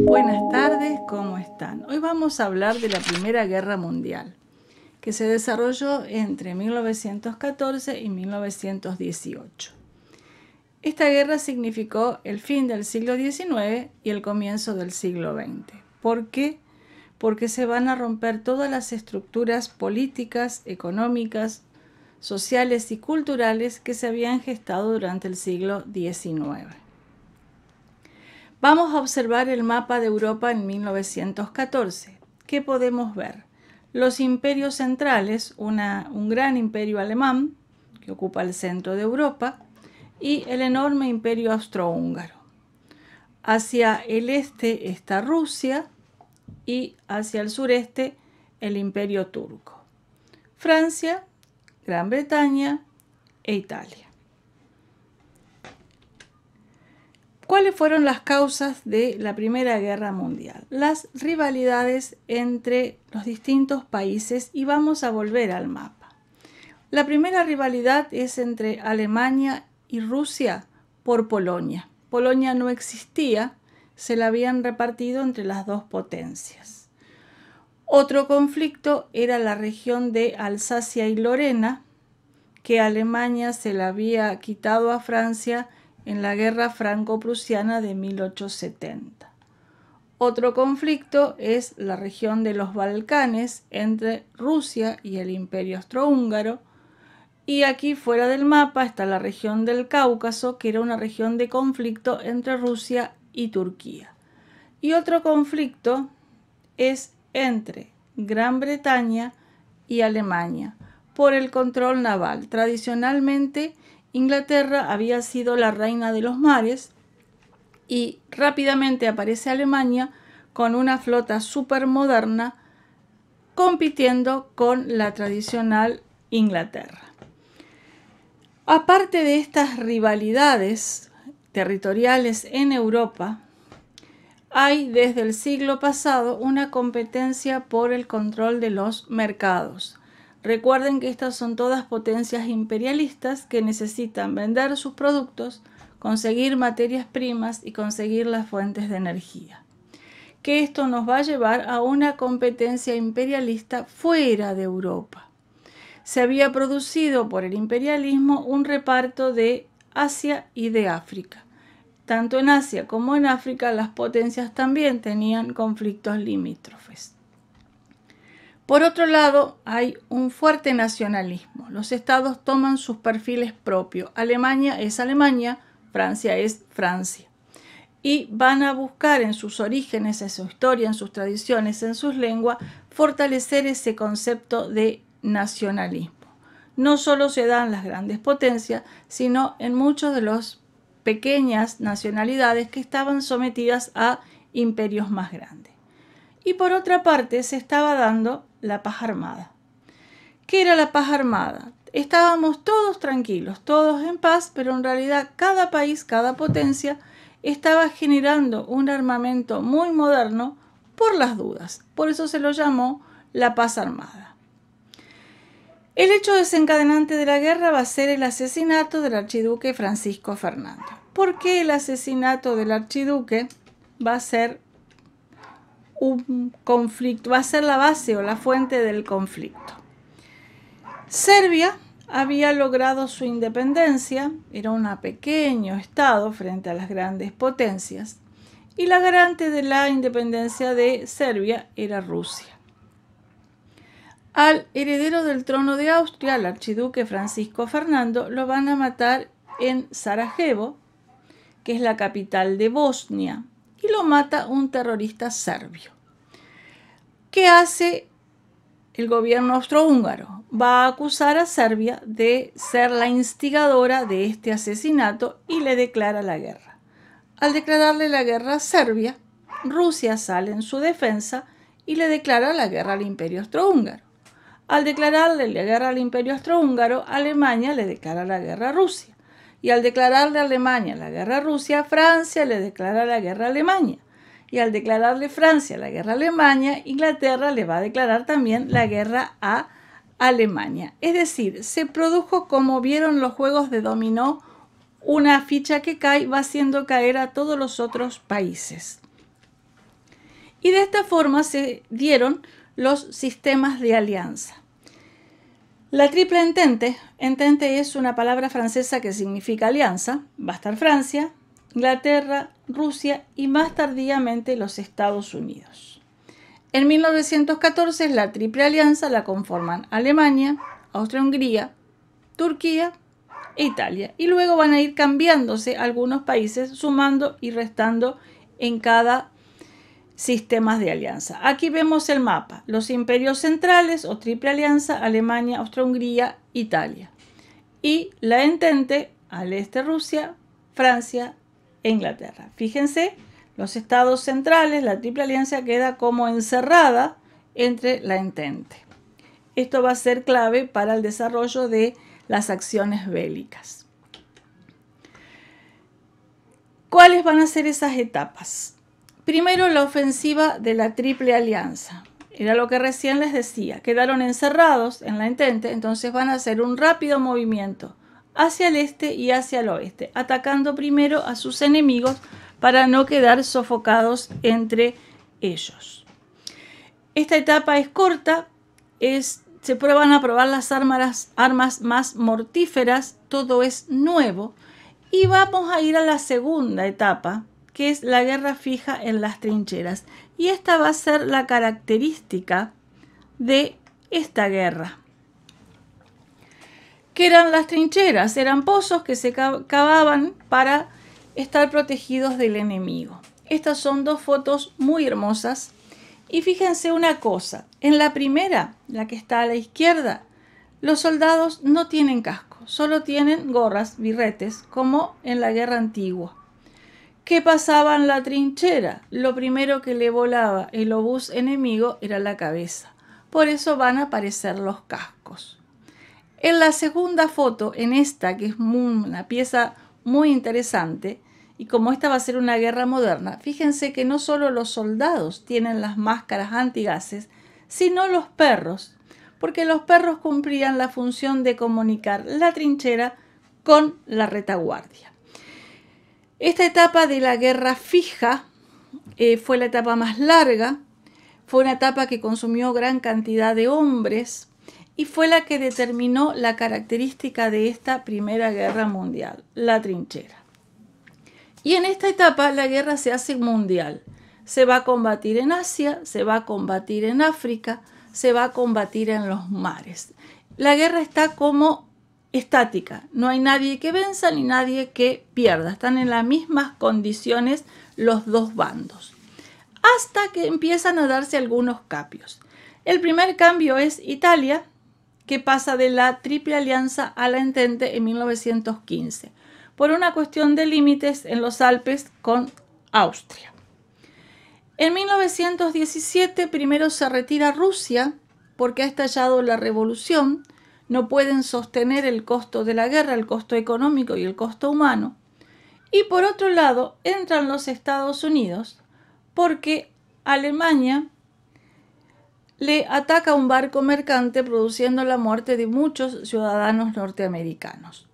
Buenas tardes, ¿cómo están? Hoy vamos a hablar de la Primera Guerra Mundial, que se desarrolló entre 1914 y 1918. Esta guerra significó el fin del siglo XIX y el comienzo del siglo XX. ¿Por qué? Porque se van a romper todas las estructuras políticas, económicas, sociales y culturales que se habían gestado durante el siglo XIX. Vamos a observar el mapa de Europa en 1914. ¿Qué podemos ver? Los imperios centrales, un gran imperio alemán que ocupa el centro de Europa y el enorme imperio austrohúngaro. Hacia el este está Rusia y hacia el sureste el imperio turco. Francia, Gran Bretaña e Italia. ¿Cuáles fueron las causas de la Primera Guerra Mundial? Las rivalidades entre los distintos países y vamos a volver al mapa. La primera rivalidad es entre Alemania y Rusia por Polonia. Polonia no existía, se la habían repartido entre las dos potencias. Otro conflicto era la región de Alsacia y Lorena, que Alemania se la había quitado a Francia en la Guerra Franco-Prusiana de 1870. Otro conflicto es la región de los Balcanes entre Rusia y el Imperio Austrohúngaro. Y aquí fuera del mapa está la región del Cáucaso, que era una región de conflicto entre Rusia y Turquía. Y otro conflicto es entre Gran Bretaña y Alemania por el control naval. Tradicionalmente Inglaterra había sido la reina de los mares y rápidamente aparece Alemania con una flota supermoderna compitiendo con la tradicional Inglaterra. Aparte de estas rivalidades territoriales en Europa, hay desde el siglo pasado una competencia por el control de los mercados. Recuerden que estas son todas potencias imperialistas que necesitan vender sus productos, conseguir materias primas y conseguir las fuentes de energía. Que esto nos va a llevar a una competencia imperialista fuera de Europa. Se había producido por el imperialismo un reparto de Asia y de África. Tanto en Asia como en África las potencias también tenían conflictos limítrofes. Por otro lado, hay un fuerte nacionalismo. Los estados toman sus perfiles propios. Alemania es Alemania, Francia es Francia. Y van a buscar en sus orígenes, en su historia, en sus tradiciones, en sus lenguas, fortalecer ese concepto de nacionalismo. No solo se dan las grandes potencias, sino en muchas de las pequeñas nacionalidades que estaban sometidas a imperios más grandes. Y por otra parte, se estaba dando la paz armada. ¿Qué era la paz armada? Estábamos todos tranquilos, todos en paz, pero en realidad cada país, cada potencia, estaba generando un armamento muy moderno por las dudas. Por eso se lo llamó la paz armada. El hecho desencadenante de la guerra va a ser el asesinato del archiduque Francisco Fernando. ¿Por qué el asesinato del archiduque va a ser un conflicto, va a ser la base o la fuente del conflicto. Serbia había logrado su independencia, era un pequeño estado frente a las grandes potencias, y la garante de la independencia de Serbia era Rusia. Al heredero del trono de Austria, el archiduque Francisco Fernando, lo van a matar en Sarajevo, que es la capital de Bosnia, y lo mata un terrorista serbio. ¿Qué hace el gobierno austrohúngaro? Va a acusar a Serbia de ser la instigadora de este asesinato y le declara la guerra. Al declararle la guerra a Serbia, Rusia sale en su defensa y le declara la guerra al imperio austrohúngaro. Al declararle la guerra al imperio austrohúngaro, Alemania le declara la guerra a Rusia. Y al declararle a Alemania la guerra a Rusia, Francia le declara la guerra a Alemania. Y al declararle Francia la guerra a Alemania, Inglaterra le va a declarar también la guerra a Alemania. Es decir, se produjo como vieron los juegos de dominó, una ficha que cae va haciendo caer a todos los otros países. Y de esta forma se dieron los sistemas de alianza. La triple entente, entente es una palabra francesa que significa alianza, va a estar Francia, Inglaterra, Rusia y más tardíamente los Estados Unidos. En 1914 la Triple Alianza la conforman Alemania, Austria-Hungría, Turquía e Italia. Y luego van a ir cambiándose algunos países, sumando y restando en cada sistemas de alianza. Aquí vemos el mapa, los imperios centrales o triple alianza, Alemania, Austria-Hungría, Italia. Y la entente al este Rusia, Francia e Inglaterra. Fíjense, los estados centrales, la triple alianza queda como encerrada entre la entente. Esto va a ser clave para el desarrollo de las acciones bélicas. ¿Cuáles van a ser esas etapas? Primero la ofensiva de la Triple Alianza. Era lo que recién les decía. Quedaron encerrados en la entente, entonces van a hacer un rápido movimiento hacia el este y hacia el oeste, atacando primero a sus enemigos para no quedar sofocados entre ellos. Esta etapa es corta, se prueban a probar las armas más mortíferas, todo es nuevo. Y vamos a ir a la segunda etapa, que es la guerra fija en las trincheras. Y esta va a ser la característica de esta guerra. ¿Qué eran las trincheras? Eran pozos que se cavaban para estar protegidos del enemigo. Estas son dos fotos muy hermosas. Y fíjense una cosa, en la primera, la que está a la izquierda, los soldados no tienen casco, solo tienen gorras, birretes, como en la guerra antigua. ¿Qué pasaba en la trinchera? Lo primero que le volaba el obús enemigo era la cabeza. Por eso van a aparecer los cascos. En la segunda foto, en esta, que es una pieza muy interesante, y como esta va a ser una guerra moderna, fíjense que no solo los soldados tienen las máscaras antigases, sino los perros, porque los perros cumplían la función de comunicar la trinchera con la retaguardia. Esta etapa de la guerra fija eh, fue la etapa más larga, fue una etapa que consumió gran cantidad de hombres y fue la que determinó la característica de esta Primera Guerra Mundial, la trinchera. Y en esta etapa la guerra se hace mundial. Se va a combatir en Asia, se va a combatir en África, se va a combatir en los mares. La guerra está como estática. No hay nadie que venza ni nadie que pierda. Están en las mismas condiciones los dos bandos. Hasta que empiezan a darse algunos cambios. El primer cambio es Italia, que pasa de la Triple Alianza a la Entente en 1915, por una cuestión de límites en los Alpes con Austria. En 1917 primero se retira Rusia porque ha estallado la revolución, no pueden sostener el costo de la guerra, el costo económico y el costo humano. Y por otro lado, entran los Estados Unidos porque Alemania le ataca un barco mercante produciendo la muerte de muchos ciudadanos norteamericanos.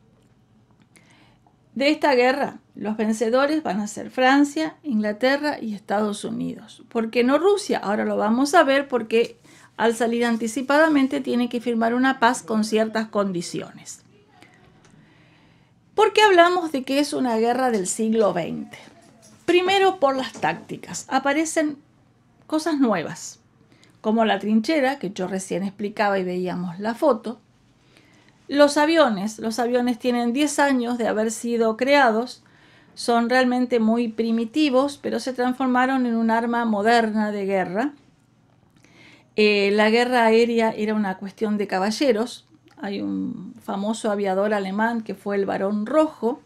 De esta guerra, los vencedores van a ser Francia, Inglaterra y Estados Unidos. porque no Rusia? Ahora lo vamos a ver porque al salir anticipadamente tiene que firmar una paz con ciertas condiciones. ¿Por qué hablamos de que es una guerra del siglo XX? Primero por las tácticas. Aparecen cosas nuevas, como la trinchera, que yo recién explicaba y veíamos la foto. Los aviones. Los aviones tienen 10 años de haber sido creados. Son realmente muy primitivos, pero se transformaron en un arma moderna de guerra eh, la guerra aérea era una cuestión de caballeros. Hay un famoso aviador alemán que fue el Barón Rojo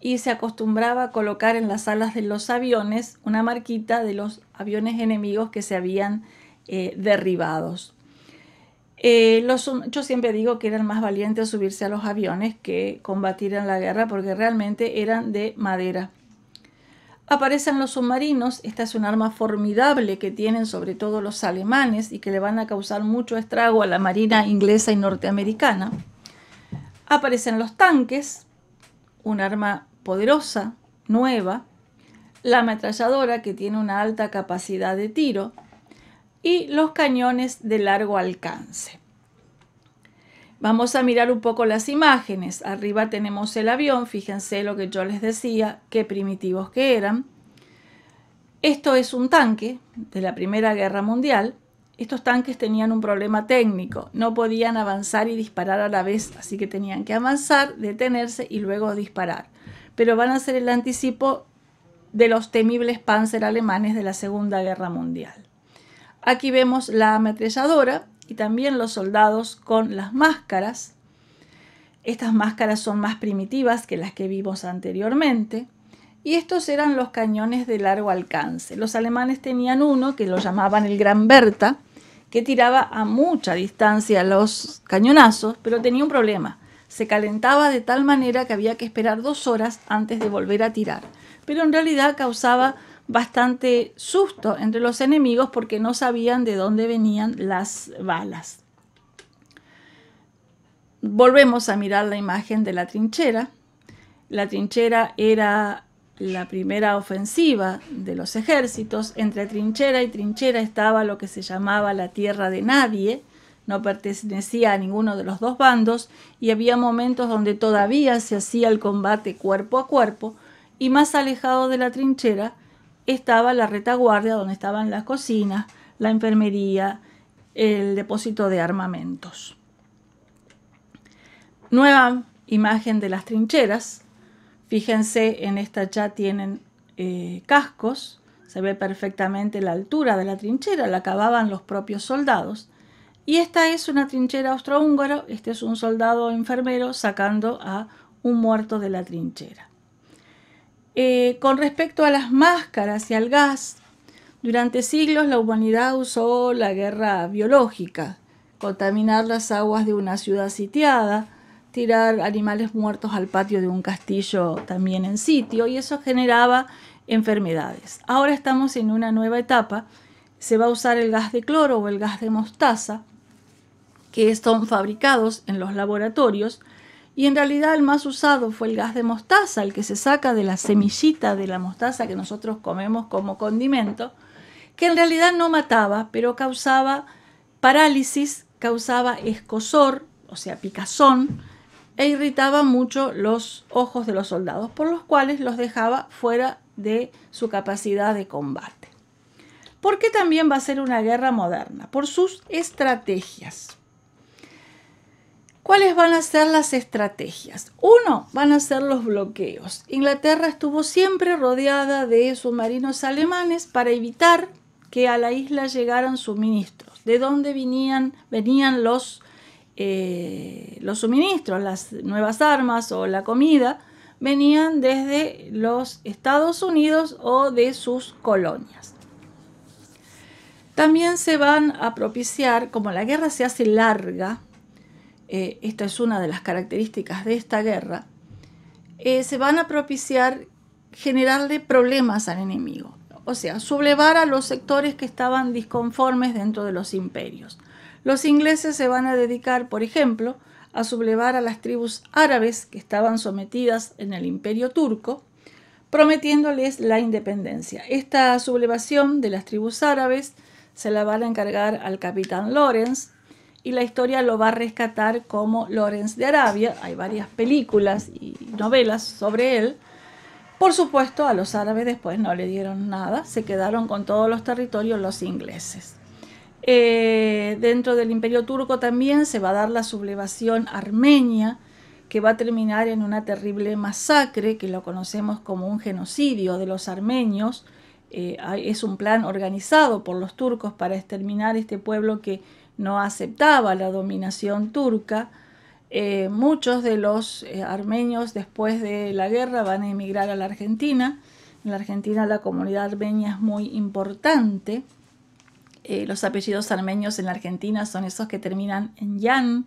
y se acostumbraba a colocar en las alas de los aviones una marquita de los aviones enemigos que se habían eh, derribados. Eh, yo siempre digo que eran más valientes subirse a los aviones que combatir en la guerra porque realmente eran de madera. Aparecen los submarinos, esta es un arma formidable que tienen sobre todo los alemanes y que le van a causar mucho estrago a la marina inglesa y norteamericana. Aparecen los tanques, un arma poderosa, nueva, la ametralladora que tiene una alta capacidad de tiro y los cañones de largo alcance. Vamos a mirar un poco las imágenes. Arriba tenemos el avión, fíjense lo que yo les decía, qué primitivos que eran. Esto es un tanque de la Primera Guerra Mundial. Estos tanques tenían un problema técnico, no podían avanzar y disparar a la vez, así que tenían que avanzar, detenerse y luego disparar. Pero van a ser el anticipo de los temibles Panzer alemanes de la Segunda Guerra Mundial. Aquí vemos la ametralladora, y también los soldados con las máscaras. Estas máscaras son más primitivas que las que vimos anteriormente. Y estos eran los cañones de largo alcance. Los alemanes tenían uno que lo llamaban el Gran Berta, que tiraba a mucha distancia los cañonazos, pero tenía un problema. Se calentaba de tal manera que había que esperar dos horas antes de volver a tirar. Pero en realidad causaba bastante susto entre los enemigos porque no sabían de dónde venían las balas. Volvemos a mirar la imagen de la trinchera. La trinchera era la primera ofensiva de los ejércitos. Entre trinchera y trinchera estaba lo que se llamaba la tierra de nadie, no pertenecía a ninguno de los dos bandos y había momentos donde todavía se hacía el combate cuerpo a cuerpo y más alejado de la trinchera estaba la retaguardia donde estaban las cocinas, la enfermería, el depósito de armamentos. Nueva imagen de las trincheras. Fíjense, en esta ya tienen eh, cascos, se ve perfectamente la altura de la trinchera, la cavaban los propios soldados. Y esta es una trinchera austrohúngara. este es un soldado enfermero sacando a un muerto de la trinchera. Eh, con respecto a las máscaras y al gas, durante siglos la humanidad usó la guerra biológica, contaminar las aguas de una ciudad sitiada, tirar animales muertos al patio de un castillo también en sitio, y eso generaba enfermedades. Ahora estamos en una nueva etapa, se va a usar el gas de cloro o el gas de mostaza, que son fabricados en los laboratorios, y en realidad el más usado fue el gas de mostaza, el que se saca de la semillita de la mostaza que nosotros comemos como condimento, que en realidad no mataba, pero causaba parálisis, causaba escosor, o sea, picazón, e irritaba mucho los ojos de los soldados, por los cuales los dejaba fuera de su capacidad de combate. ¿Por qué también va a ser una guerra moderna? Por sus estrategias. ¿Cuáles van a ser las estrategias? Uno, van a ser los bloqueos. Inglaterra estuvo siempre rodeada de submarinos alemanes para evitar que a la isla llegaran suministros. ¿De dónde venían, venían los, eh, los suministros, las nuevas armas o la comida? Venían desde los Estados Unidos o de sus colonias. También se van a propiciar, como la guerra se hace larga, eh, esta es una de las características de esta guerra, eh, se van a propiciar generarle problemas al enemigo, o sea, sublevar a los sectores que estaban disconformes dentro de los imperios. Los ingleses se van a dedicar, por ejemplo, a sublevar a las tribus árabes que estaban sometidas en el imperio turco, prometiéndoles la independencia. Esta sublevación de las tribus árabes se la van a encargar al capitán Lawrence, y la historia lo va a rescatar como Lorenz de Arabia. Hay varias películas y novelas sobre él. Por supuesto, a los árabes después no le dieron nada, se quedaron con todos los territorios los ingleses. Eh, dentro del imperio turco también se va a dar la sublevación armenia, que va a terminar en una terrible masacre, que lo conocemos como un genocidio de los armenios. Eh, es un plan organizado por los turcos para exterminar este pueblo que no aceptaba la dominación turca. Eh, muchos de los eh, armenios después de la guerra van a emigrar a la Argentina. En la Argentina la comunidad armenia es muy importante. Eh, los apellidos armenios en la Argentina son esos que terminan en yan,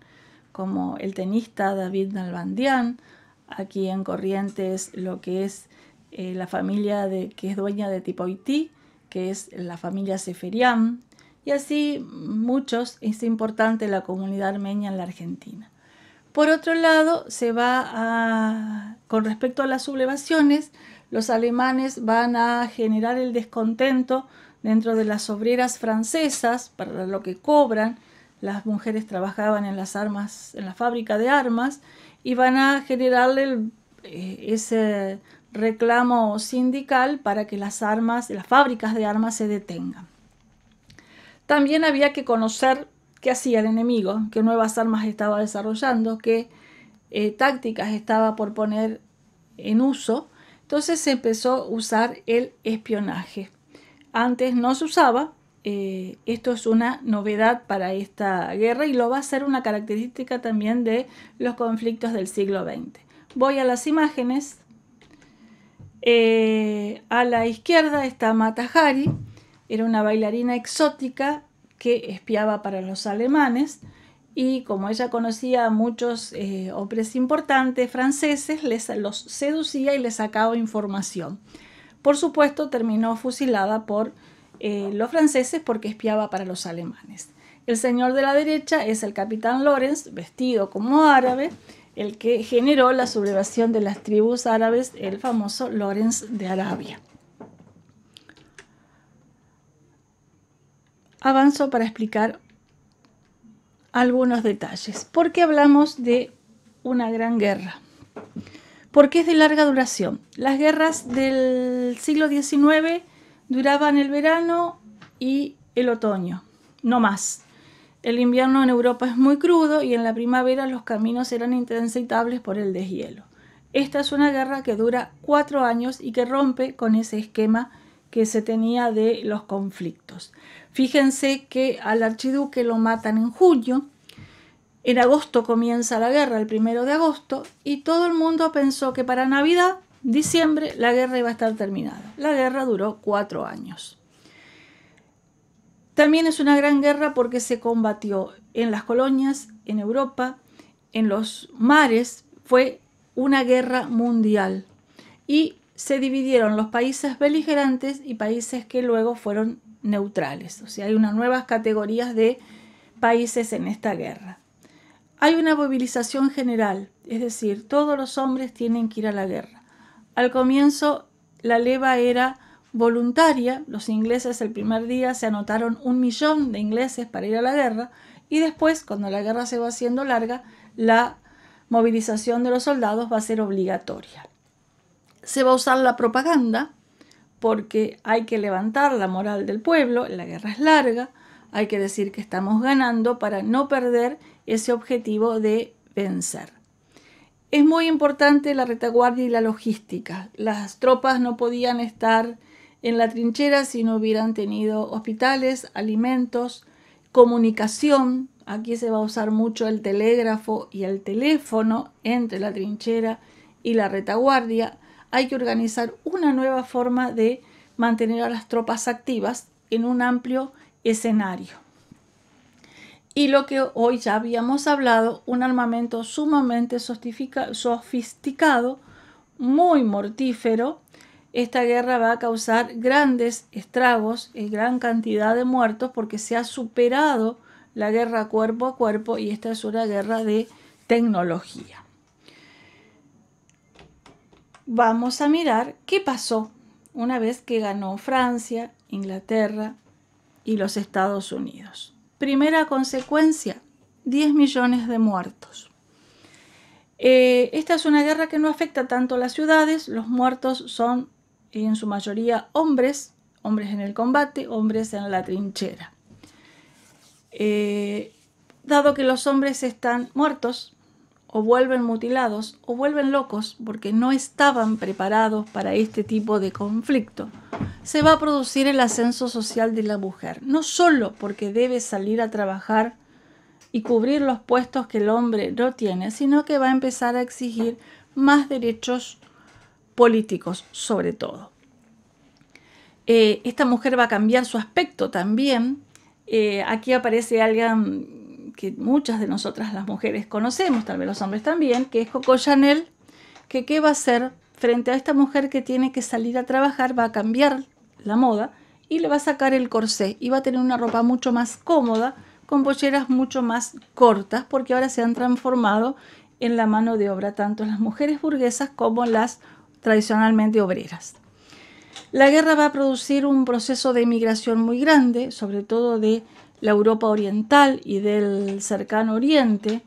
como el tenista David Nalbandian. Aquí en Corrientes lo que es la familia de, que es dueña de Tipoití, que es la familia Seferian, y así muchos, es importante la comunidad armenia en la Argentina. Por otro lado, se va a, con respecto a las sublevaciones, los alemanes van a generar el descontento dentro de las obreras francesas para lo que cobran. Las mujeres trabajaban en las armas, en la fábrica de armas, y van a generarle eh, ese reclamo sindical para que las armas, las fábricas de armas se detengan. También había que conocer qué hacía el enemigo, qué nuevas armas estaba desarrollando, qué eh, tácticas estaba por poner en uso. Entonces se empezó a usar el espionaje. Antes no se usaba, eh, esto es una novedad para esta guerra y lo va a ser una característica también de los conflictos del siglo XX. Voy a las imágenes. Eh, a la izquierda está Matahari. Era una bailarina exótica que espiaba para los alemanes y como ella conocía a muchos eh, hombres importantes franceses, les, los seducía y les sacaba información. Por supuesto, terminó fusilada por eh, los franceses porque espiaba para los alemanes. El señor de la derecha es el capitán Lorenz, vestido como árabe, el que generó la sublevación de las tribus árabes, el famoso Lorenz de Arabia. avanzo para explicar algunos detalles. ¿Por qué hablamos de una gran guerra? Porque es de larga duración. Las guerras del siglo XIX duraban el verano y el otoño, no más. El invierno en Europa es muy crudo y en la primavera los caminos eran intransitables por el deshielo. Esta es una guerra que dura cuatro años y que rompe con ese esquema que se tenía de los conflictos. Fíjense que al archiduque lo matan en julio, en agosto comienza la guerra, el primero de agosto, y todo el mundo pensó que para Navidad, diciembre, la guerra iba a estar terminada. La guerra duró cuatro años. También es una gran guerra porque se combatió en las colonias, en Europa, en los mares, fue una guerra mundial. Y se dividieron los países beligerantes y países que luego fueron neutrales. O sea, hay unas nuevas categorías de países en esta guerra. Hay una movilización general, es decir, todos los hombres tienen que ir a la guerra. Al comienzo la leva era voluntaria, los ingleses el primer día se anotaron un millón de ingleses para ir a la guerra y después, cuando la guerra se va haciendo larga, la movilización de los soldados va a ser obligatoria se va a usar la propaganda porque hay que levantar la moral del pueblo, la guerra es larga, hay que decir que estamos ganando para no perder ese objetivo de vencer. Es muy importante la retaguardia y la logística. Las tropas no podían estar en la trinchera si no hubieran tenido hospitales, alimentos, comunicación. Aquí se va a usar mucho el telégrafo y el teléfono entre la trinchera y la retaguardia hay que organizar una nueva forma de mantener a las tropas activas en un amplio escenario. Y lo que hoy ya habíamos hablado, un armamento sumamente sofisticado, muy mortífero, esta guerra va a causar grandes estragos y gran cantidad de muertos porque se ha superado la guerra cuerpo a cuerpo y esta es una guerra de tecnología vamos a mirar qué pasó una vez que ganó Francia, Inglaterra y los Estados Unidos. Primera consecuencia, 10 millones de muertos. Eh, esta es una guerra que no afecta tanto a las ciudades, los muertos son en su mayoría hombres, hombres en el combate, hombres en la trinchera. Eh, dado que los hombres están muertos, o vuelven mutilados o vuelven locos porque no estaban preparados para este tipo de conflicto. Se va a producir el ascenso social de la mujer, no solo porque debe salir a trabajar y cubrir los puestos que el hombre no tiene, sino que va a empezar a exigir más derechos políticos sobre todo. Eh, esta mujer va a cambiar su aspecto también. Eh, aquí aparece alguien que muchas de nosotras las mujeres conocemos, tal vez los hombres también, que es Coco Chanel, que qué va a hacer frente a esta mujer que tiene que salir a trabajar, va a cambiar la moda y le va a sacar el corsé y va a tener una ropa mucho más cómoda, con polleras mucho más cortas, porque ahora se han transformado en la mano de obra tanto las mujeres burguesas como las tradicionalmente obreras. La guerra va a producir un proceso de migración muy grande, sobre todo de la Europa Oriental y del cercano Oriente.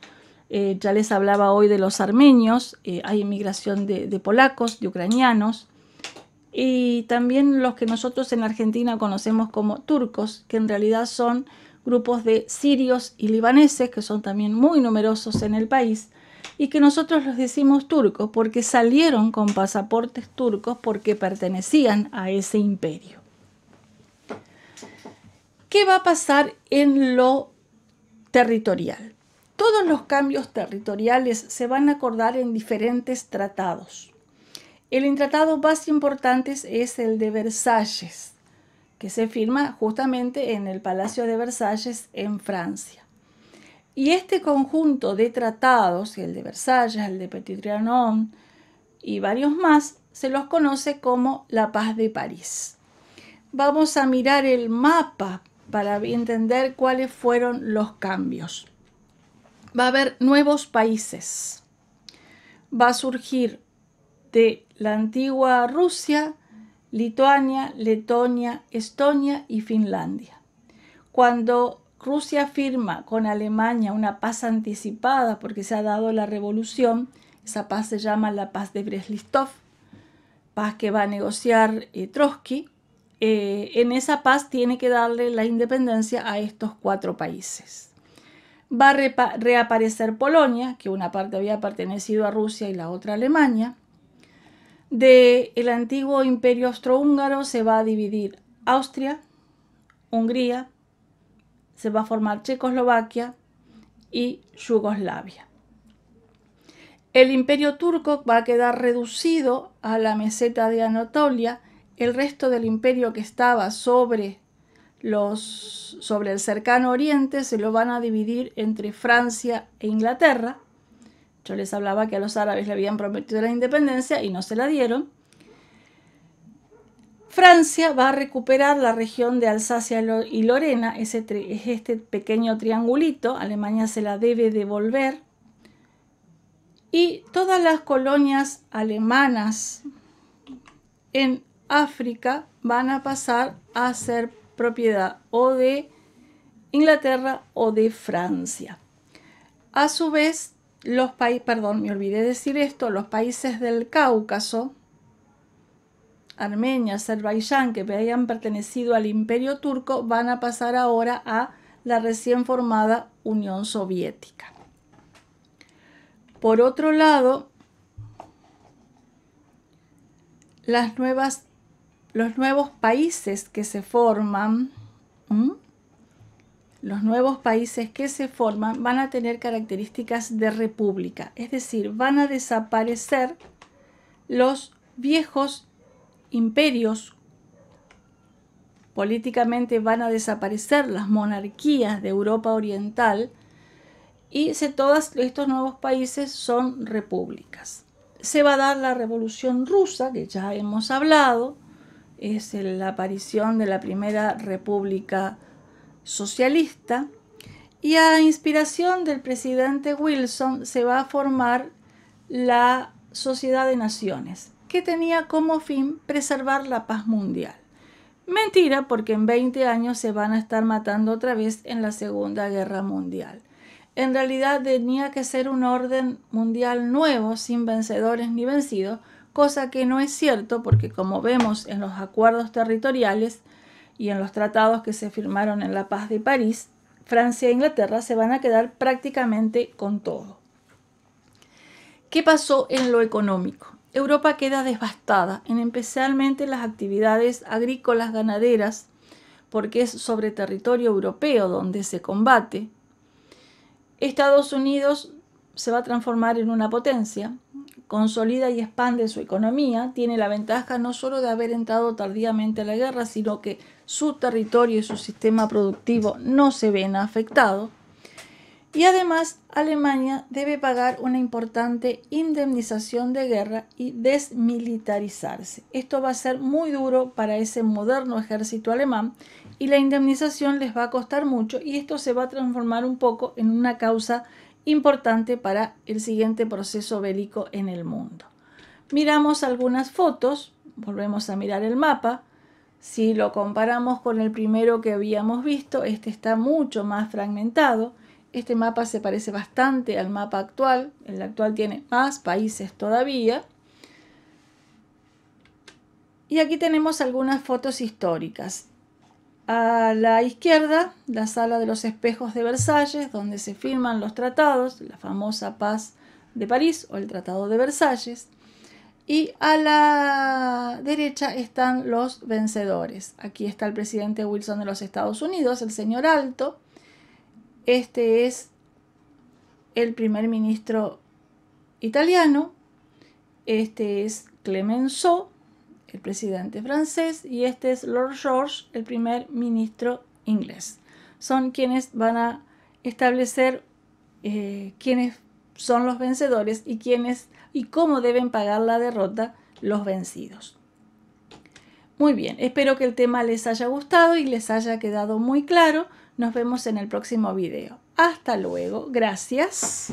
Eh, ya les hablaba hoy de los armenios, eh, hay inmigración de, polacos, de ucranianos, y también los que nosotros en Argentina conocemos como turcos, que en realidad son grupos de sirios y libaneses, que son también muy numerosos en el país, y que nosotros los decimos turcos porque salieron con pasaportes turcos porque pertenecían a ese imperio. ¿Qué va a pasar en lo territorial? Todos los cambios territoriales se van a acordar en diferentes tratados. El tratado más importante es el de Versalles, que se firma justamente en el Palacio de Versalles en Francia. Y este conjunto de tratados, el de Versalles, el de Petit Trianon y varios más, se los conoce como la Paz de París. Vamos a mirar el mapa para entender cuáles fueron los cambios. Va a haber nuevos países. Va a surgir de la antigua Rusia, Lituania, Letonia, Estonia y Finlandia. Cuando Rusia firma con Alemania una paz anticipada porque se ha dado la revolución, esa paz se llama la paz de Breslistov, paz que va a negociar eh, Trotsky, eh, en esa paz tiene que darle la independencia a estos cuatro países. Va a reaparecer Polonia, que una parte había pertenecido a Rusia y la otra a Alemania. Del el antiguo imperio austrohúngaro se va a dividir Austria, Hungría, se va a formar Checoslovaquia y Yugoslavia. El imperio turco va a quedar reducido a la meseta de Anatolia el resto del imperio que estaba sobre, los, sobre el cercano oriente se lo van a dividir entre Francia e Inglaterra. Yo les hablaba que a los árabes le habían prometido la independencia y no se la dieron. Francia va a recuperar la región de Alsacia y Lorena, es este pequeño triangulito, Alemania se la debe devolver. Y todas las colonias alemanas en África van a pasar a ser propiedad o de Inglaterra o de Francia. A su vez, los países, perdón, me olvidé decir esto, los países del Cáucaso, Armenia, Azerbaiyán, que habían pertenecido al imperio turco, van a pasar ahora a la recién formada Unión Soviética. Por otro lado, las nuevas los nuevos países que se forman, los nuevos países que se forman van a tener características de república, es decir, van a desaparecer los viejos imperios, políticamente van a desaparecer las monarquías de Europa Oriental y se, todos estos nuevos países son repúblicas. Se va a dar la revolución rusa, que ya hemos hablado, es la aparición de la primera república socialista y a inspiración del presidente Wilson se va a formar la Sociedad de Naciones, que tenía como fin preservar la paz mundial. Mentira, porque en 20 años se van a estar matando otra vez en la Segunda Guerra Mundial. En realidad tenía que ser un orden mundial nuevo, sin vencedores ni vencidos, cosa que no es cierto porque como vemos en los acuerdos territoriales y en los tratados que se firmaron en la paz de París, Francia e Inglaterra se van a quedar prácticamente con todo. ¿Qué pasó en lo económico? Europa queda devastada, en especialmente las actividades agrícolas ganaderas, porque es sobre territorio europeo donde se combate. Estados Unidos se va a transformar en una potencia, consolida y expande su economía, tiene la ventaja no solo de haber entrado tardíamente a la guerra, sino que su territorio y su sistema productivo no se ven afectados. Y además, Alemania debe pagar una importante indemnización de guerra y desmilitarizarse. Esto va a ser muy duro para ese moderno ejército alemán y la indemnización les va a costar mucho y esto se va a transformar un poco en una causa importante para el siguiente proceso bélico en el mundo. Miramos algunas fotos, volvemos a mirar el mapa. Si lo comparamos con el primero que habíamos visto, este está mucho más fragmentado. Este mapa se parece bastante al mapa actual. El actual tiene más países todavía. Y aquí tenemos algunas fotos históricas. A la izquierda, la sala de los espejos de Versalles, donde se firman los tratados, la famosa paz de París o el Tratado de Versalles. Y a la derecha están los vencedores. Aquí está el presidente Wilson de los Estados Unidos, el señor Alto. Este es el primer ministro italiano. Este es Clemenceau el presidente francés, y este es Lord George, el primer ministro inglés. Son quienes van a establecer eh, quiénes son los vencedores y quiénes y cómo deben pagar la derrota los vencidos. Muy bien, espero que el tema les haya gustado y les haya quedado muy claro. Nos vemos en el próximo video. Hasta luego, gracias.